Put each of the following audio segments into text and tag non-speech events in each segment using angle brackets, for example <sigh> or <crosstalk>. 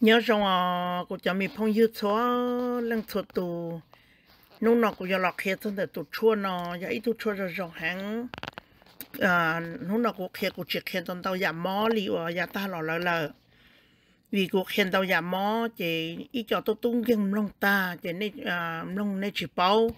nhớ rằng à cô cho mình phong dư chó lăng chó tù nung nọ cô cho lọc hết thân rồi tụ chua nó giờ ít tụ chua rồi rong hàng à nung nọ cô khe cô chỉ khe tận tàu nhà mỏ li ở giả ta lọ lợ lợ vì cô khe tàu nhà mỏ chỉ ít cho tôi tung gần lông ta chỉ nên à lông nên chỉ bao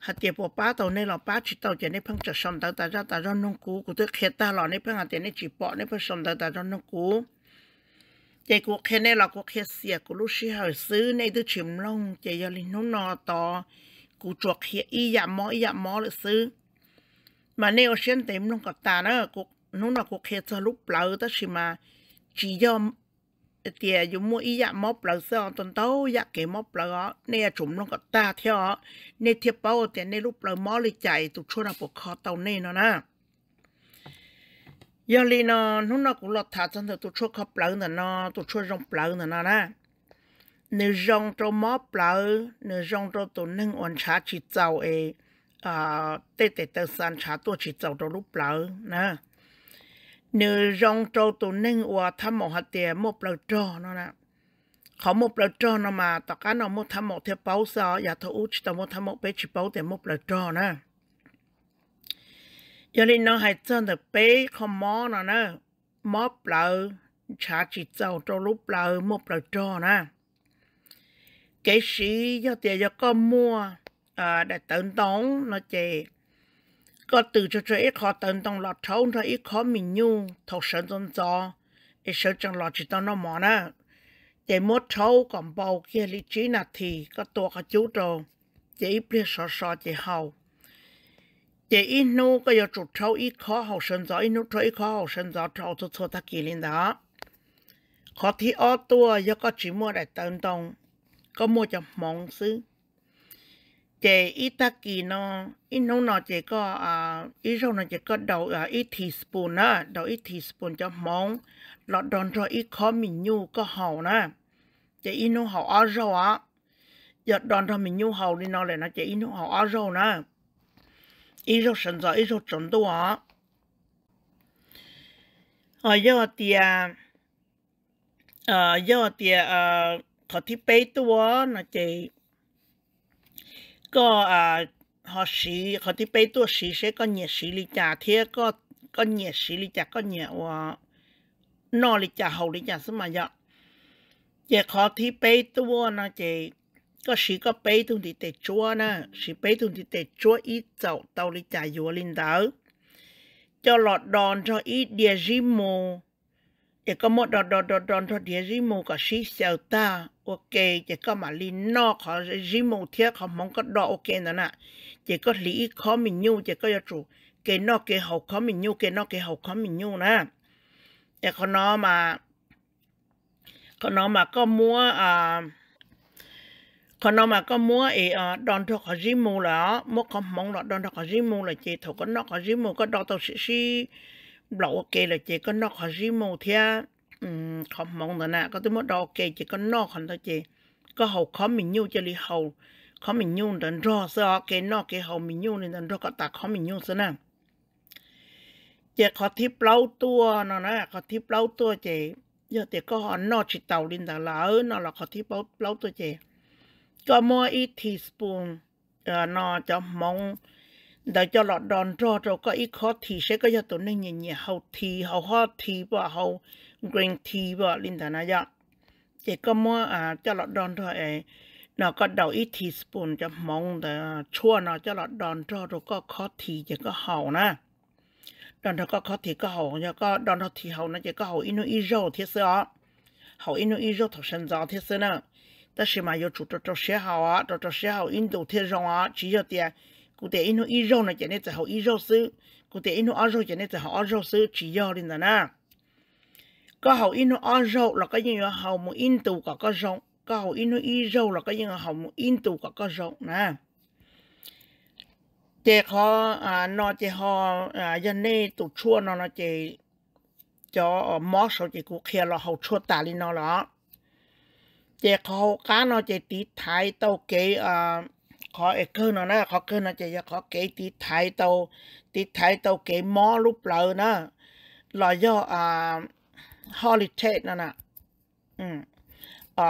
hạt tiền bỏ ba tàu nên là ba chỉ tàu chỉ nên phong chợ sầm tàu ta ra ta ra nông cú cô tôi khe ta lọ nên phăng hạt tiền nên chỉ bỏ nên phong sầm tàu ta ra nông cú จกูแค่ในหลอกกูแค่เสียกูรู้ชื่อหาซื้อในตัวชิมลงใจยาลินนอต่อกูจวกเฮียอียามออียามอเลยซื้อมาเนอเชียนเต็มลงกับตาเนอะกูนู่นอกูแค่จะลุกเปล่าตัวชิมาจียอมเตียอยู่มัวอียามอเปล่าเสี้อตอนโตอยากเก็มอเปล่าเนี่ยชุ่มลงกับตาเที่วเนี่ยเทียบเป้าแต่ในรูปเปล่ามอเลยใจตุกชวนอ่ะปกคอเตาเน่เนาะนะยังลีนอนนกุลาถาจนทร์ตัวชั่วขับเปล่าหนึ่งนอตัวชั่วรองเปล่าหนึ่งนอนะหนึ่งรองตัวมอเปล่าหนึ่งรองตัวตัวหนึ่งอ่อนช้าจีเจ้าเออเต่แต่เตอร์สันชาตัวจีเจ้าตัวรูปเปล่านะหนึ่งรองตัวตัวหนึ่งว่าทั้งหมดเตี้ยมอเปล่าจอนะนะเขาหมดประจอนมาตอกันเอาหมดทำหมดเทปเปาซออยากทั่วชิต่หมดทำหมดไปชิเปาแต่หมดประจอนะ giờ nên nó hay chân được bé không mó nó nè mó lợ chả chỉ giàu cho lúc lợ một lợ cho nè cái sĩ do tiền do con mua à, để tận tốn nó chè có từ cho cho ít khó tận tông lọt thấu cho ít khó mình nhu thầu sơn tôn cho ít sơn chẳng lọt chỉ tao nó mỏ nè để mốt thấu còn bầu kia lý trí nà thì có tua có chú trồ chỉ ít biết sọ sọ chỉ hầu chế ít nô cái giờ chủ trâu ít khó học sinh giỏi ít nô trâu ít khó học sinh giỏi trâu cho cho ta kỳ linh đó khó thi ở tua giờ có chỉ mua đại tân tông có mua cho mong sư chế ít ta kỳ nó ít nu nó chế có à ít rau nó chế có đầu à ít teaspoon á đầu ít teaspoon cho mong lọt đòn cho ít khó mình nhu có hầu nè chế ít nô hầu ở rau á giờ đòn cho mình nhu hầu đi nó lại nó chế ít nô hầu ở rau nè 一肉神早一肉整多啊。哦，要的，呃，要的，呃，เขาที่ไปตัวนะเจก็อ่าเขาสีเขาที่ไปตัวสีเสก็เหนียสีลิจ่าเทียก็ก็เหนียสีลิจ่าก็เหนียว่านอลิจ่าเฮาลิจ่าสมัยยะเจเขาที่ไปตัวนะเจก็สีก็ไปตรงที่เตจัวนะสีไปตรงที่เตจัวอีเจ้าเตาลิจ่ายัวลินเดาจะหลอดดอนทออีเดียริโมเอกก็หมดดอนดอนดอนดอนทอเดียริโมก็สีเซลตาโอเคเจก็มาลินนอกขอริโมเทียขอมองก็ดอโอเคนั่นน่ะเจก็หลีขอมินยูเจก็จะจูเกนอกเกเขาขอมินยูเกนอกเกเขาขอมินยูนะเอกขอน้อมาขอน้อมาก็มัวอ่า còn nó mà có mua ấy à ờ, đòn thuộc họ dí mù là ờ, mua có mong là đòn thuộc họ dí mù là chị thầu có nó họ dí mù có đòn tàu sĩ sĩ lẩu ok là chị có nó họ dí mù thì không mong nữa nè có tôi mua đòn kê chị có nó còn thôi chị có hầu khó mình nhu cho đi hầu khó mình nhu đến rõ sơ ok ờ, nó cái hầu mình nhu nên đến rõ có ta khó mình nhu sao nè chị có thiếp lâu tua nó nè có thiếp lâu tua chị giờ thì có họ nó chỉ tàu lên tàu là nó là có thiếp lâu tua chị cho mua ít teaspoon ờ nó cho mong để cho lọt đòn cho rồi có ít khó thì sẽ có cho tụi nên nhìn nhẹ hậu thì hậu ho thì và hậu green thì và linh thần này chỉ có mua à cho lọt đòn thôi ấy nó có đầu ít teaspoon cho mong để à, chua nó cho lọt đòn cho rồi có khó thì chỉ có hậu nè đòn đó có khó thì có hậu nhá có đòn đó thì hậu nó chỉ có hậu inu ijo thế sao hậu inu ijo thật sinh rõ thiết sao nè ta sẽ mà yêu chủ cho cho xe hào á cho cho xe hào in đầu thiên rong chỉ cho tiền cụ thể in ít rau này chỉ chỉ hậu ít rau sư cụ thể in ở rau chỉ nên chỉ hậu ở rau sư chỉ cho lên là na có hậu in ở rau là cái gì hậu một in tù cả có rong có hậu in ít rau là cái gì hậu một in tù cả có rong nè chị họ à nó chị họ à cho mỏ số chị cũng kia là lên nó chế khó cá nó chế tít thái tàu kế à khó ế cơ nó nè khó cơ nó chế khó kế tít thái tàu tít thái tàu kế mó lúc lỡ nè là do à holiday nè nè ừ à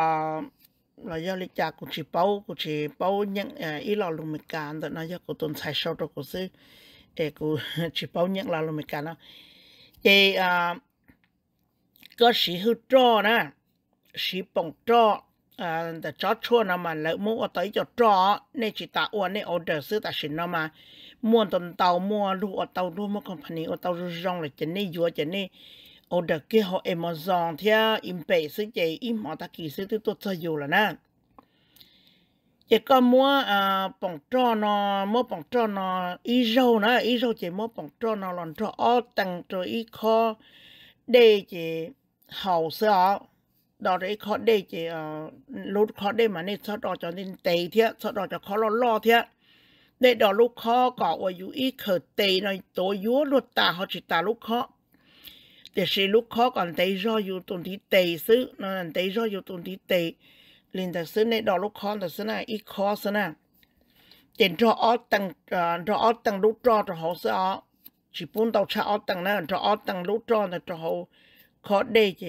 là do lịch cha của chỉ bao cũng chỉ bao những à, ý lo lùng mình cả đó nó do của tuần sai sau đó của sư ế của <laughs> chỉ bao những lo lùng mình cả nó chế à có sĩ hư trò nè sĩ bông trọ ta à, chó chua nó mà lỡ mua tới cho trọ nên chỉ ta uống nên order sư ta xin nó mà mua tuần tàu mua lu ở tàu lu mua company ở tàu rong là chân này vừa chân này order kia họ Amazon thế im bể sư chị im họ ta kỳ sư tôi tôi cho dù là nè chỉ có mua à bông trọ nó mua bông trọ nó ý rau nó ý rau chỉ mua bông trọ nó lon trọ ở tầng rồi ý kho để chỉ hậu sữa ดอกไอ้คอดเดจลรดคอดได้มาเนสอดอจอนินเตเทียสอดอจอคอ้อลอเทียได้ดอกลูกคอก่อวาอยู่อีเขิดเตในตัวยัวลดตาเขาจิตาลูกคอแต่สีลูกคอก่อนเตยรออยู่ตรงที่เตซื้อนั่นเตยรออยู่ตรงที่เตลินแต่ซื้อในดอกลูกคอแต่ซื้อหน้าอีคอซื้อหน้าเจนรอออตังรอออตังลูกรอจะหอาซื้อออชิปุ่นเตาชาออตังนั่นรอออตังลูกรอแต่จะหขาคอเดเจ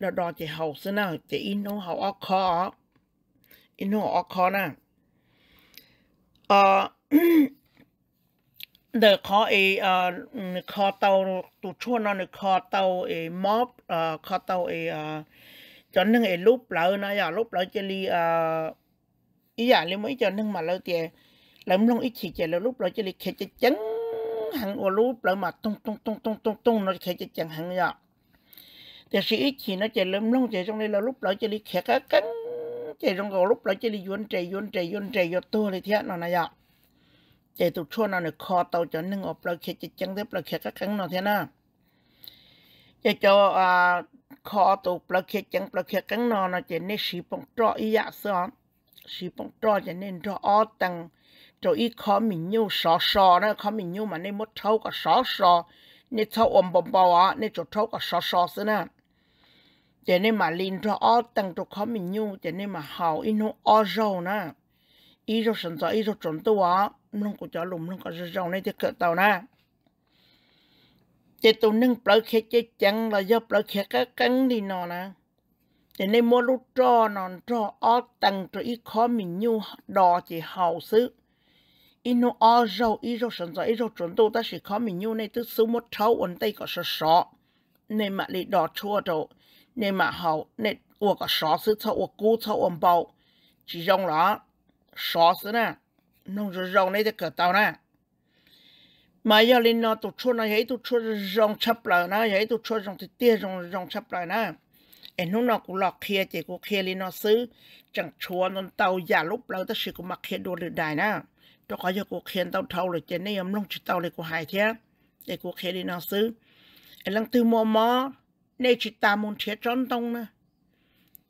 เราดอจะเฮาซะนะจะอินโนเฮาออกคออินโนออกคอนะเออเดอคอเออคอเตาตุชั่วนอนคอเตาเอ มอบ เอ่อ คอเตาเอ อจนนึงเอลุบเหลานะอย่าลุบเหลาจะลีอ่อีอย่าเลยไม่จนนึงมาแล้วเตียแล้วมึงลงอีฉีเจแล้วลุบเหลาจะลีเขจะจังหังอลุบเหลามาตรงตรงตรงตรงตรงตรงนอเขจะจังหังอย่าแต่สิอีกขีนะใจเริ่มลงใจตรงนี้เราลุบเราจะรีแขกกันใจตรงก็ลุบเราจะรียวนใจยวนใจยวนใจยดตัวเลยเทียนนะยะใจตุกชั่วนั่นเนี่ยคอเตาจนหนึ่งออกเราเขกจะจังได้เราแขกกันนอเทียนะใจจออ่าคอตุกเราเขกจังเราแขกกันนอนะใจเนี่ยสีปงตรออียะซ้อนสีปงตรอใจเนี่ยตรออตังตรออีคอมิญญูสอสอนะคอมิญญูมันในมดเท้าก็สอสอในเท้าอมบอมบอ่ะในจุดเท้าก็สอสอซะนะ cho nên mà linh cho ở tăng cho khó mình nhu cho nên mà hậu ít nó ở râu nè ít râu sẵn cho ít râu chuẩn tu á nó có cho lùm nó có râu này thì cỡ tàu nè chế tụ nâng bỡ khét chế chẳng là do bỡ khét cái cắn đi nọ nè cho nên mua lúc cho nó cho ở tăng cho ý khó mình nhu đò chỉ hậu xứ ít nó ở râu ít râu sẵn cho ít râu chuẩn tu ta sẽ khó mình nhu này tức số một trâu ổn tay có sợ sợ nên mà lại đò chua rồi นี่มาเขาเนี่ยว่าก็สาสิทว่ากู้ทว่าบ่าจีจงหลาสอสิน่ะน้องจะจงเนี่ยจะเกิดตัวเนี่ยมาอย่าลินน่ะตุ๊ชุนะยัยตุ๊ชุนะจงชับเลยนะยัยตุ๊ชุนะจงติดเตี้ยจงจงชับเลยนะเอ็นุ่งน่ะกูหลอกเคลียจีกูเคลียลินอ่ะซื้อจังชวนนนเตาอย่าลุบเลยต้งสิกูมาเคลียดูเรื่อไดนะต้องขออย่ากูเคลียเตาเท่าเลยเจนี่ยังลงจุดเตาเลยกูหายเท่าเด็กกูเคลียลินอ่ะซื้อเอ็งตื่นมัวมอ nên chỉ ta muốn thiết tròn tông nữa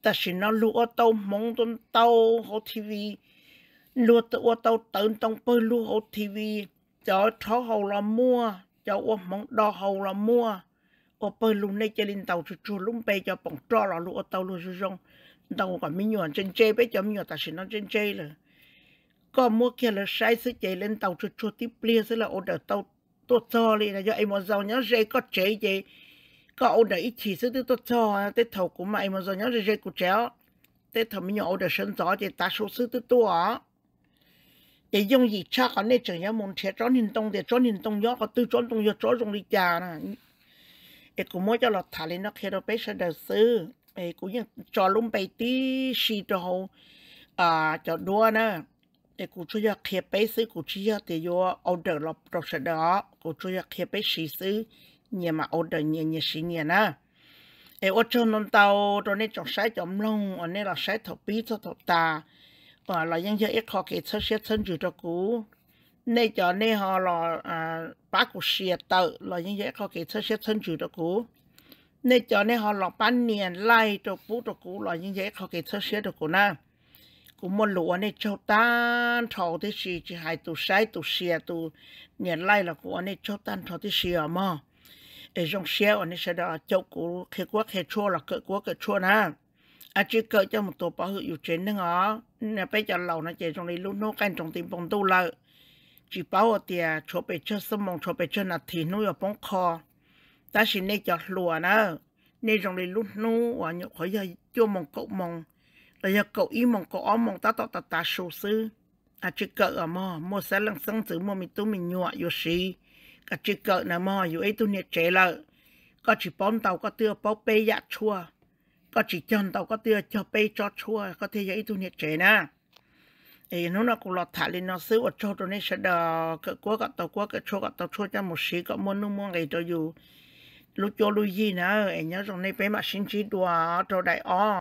ta chỉ nó lúa tàu mong tuần tàu hồ tv lúa tàu tàu tận tông bơi lúa hồ tv cho thó hầu là mua cho ô mong đo hầu là mua ô bơi luôn này chơi lên tàu chú chú lúc cho bỏng trò là lúa tàu lúa chú rong tàu còn mi nhuận trên chơi bé cho mi nhuận ta chỉ nó trên chơi là, có mua kia là sai sự chạy lên tàu chú chú tiếp lia sẽ là ô đợt tàu tốt cho lên là do em một giàu nhớ dây có chế gì cậu đã ít chỉ sức tôi cho tết thầu của mày mà giờ nhớ rồi dây của chéo tết thầu mình nhậu để sân gió thì ta số sức tôi tôi để dùng gì cha có nên chẳng nhớ muốn chết trốn hình tông để trốn hình tông gió có tư trốn tông gió trốn dùng đi già nè để cũng mới cho lọt thả lên nó khi đó bé sẽ đầu sư để cũng như cho luôn bay tí xì đồ à cho đua nè để cũng cho giờ khi bé sư cũng chỉ giờ thì vô ông order lọt rồi sẽ đó cũng cho giờ khi bé xì sư nhà mà ô đời nhà nhà xí nhà na ê ô cho nông tàu rồi nên trồng sai chọn lông ở nên là sai thọ bí thọ thọ ta và là những cái khó kể thơ xét thân chữ cho cũ nên cho nên họ là à bác của xe tự là những cái khó kể thơ xét thân chữ cho cũ nên cho nên họ là bán niên lai cho bú cho cũ là những cái khó kể thơ xét cho cũ na cũng một lúa này cho tan thọ thì chỉ chỉ hai tụ sai tụ xe à tụ niên lai là của anh cho tan thọ thì xe à mà để dòng xe anh sẽ đã chậu của khi quá khi chua là cỡ quá cỡ chua ha Anh à, chỉ cỡ cho một tổ bảo hữu dụng trên nữa ngó nè bây giờ lâu nó chạy trong này lúc nó canh trong tim bông tu lợi chỉ bảo ở tiề chỗ bề chơi sớm mong chỗ bề chơi là thì nuôi ở bóng kho ta chỉ nên cho lùa nè, nên trong này lúc nó ở nhậu khỏi giờ chưa mong cậu mong là giờ cậu ý mong cậu óm mong ta tao ta ta sù sư anh chỉ cỡ ở mò mua xe lăng sân tử mua mình tu mình nhọ vô xì ก็จิเกิดนะมออยู่ไอ้ตัวเนี่ยเจเลยก็จิป้อมเตาก็เตือป้อเปยะชัวก็จิจอนเตาก็เตือจะเปจอชัวก็เทียไอ้ตัวเนี่ยเจนะเอ้นู้นกูหลอดถ่ายเลยนอซื้ออดโชตัวนี้เสดก็กัวกับเตากัวกับชัวกับเตาชัวจะหมดสีก็มวนนุ่มมวงไอ้ตัวอยู่ลูกโจลูกยีนะเอ้เนาะตรงนี้ไปมาชินชีตัวตัวใดอ๋อ